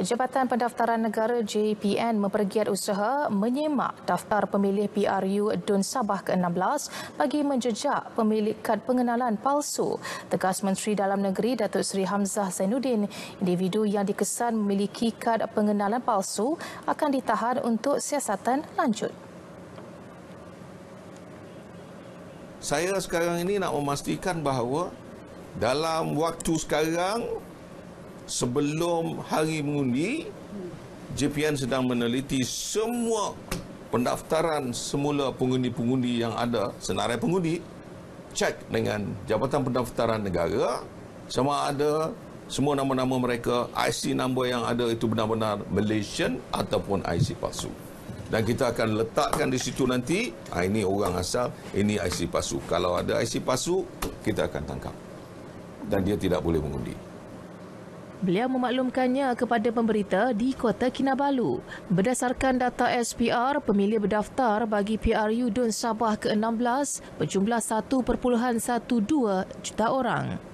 Jabatan Pendaftaran Negara JPN mempergiat usaha menyemak daftar pemilih PRU Dun Sabah ke-16 bagi menjejak pemilik kad pengenalan palsu. Tegas Menteri Dalam Negeri Datuk Seri Hamzah Zainuddin, individu yang dikesan memiliki kad pengenalan palsu akan ditahan untuk siasatan lanjut. Saya sekarang ini nak memastikan bahawa dalam waktu sekarang sebelum hari mengundi JPN sedang meneliti semua pendaftaran semula pengundi-pengundi yang ada senarai pengundi cek dengan Jabatan Pendaftaran Negara sama ada semua nama-nama mereka IC number yang ada itu benar-benar Malaysian ataupun IC palsu dan kita akan letakkan di situ nanti ah, ini orang asal ini IC palsu kalau ada IC palsu kita akan tangkap dan dia tidak boleh mengundi Beliau memaklumkannya kepada pemberita di Kota Kinabalu. Berdasarkan data SPR, pemilih berdaftar bagi PRU Dun Sabah ke-16 berjumlah 1.12 juta orang.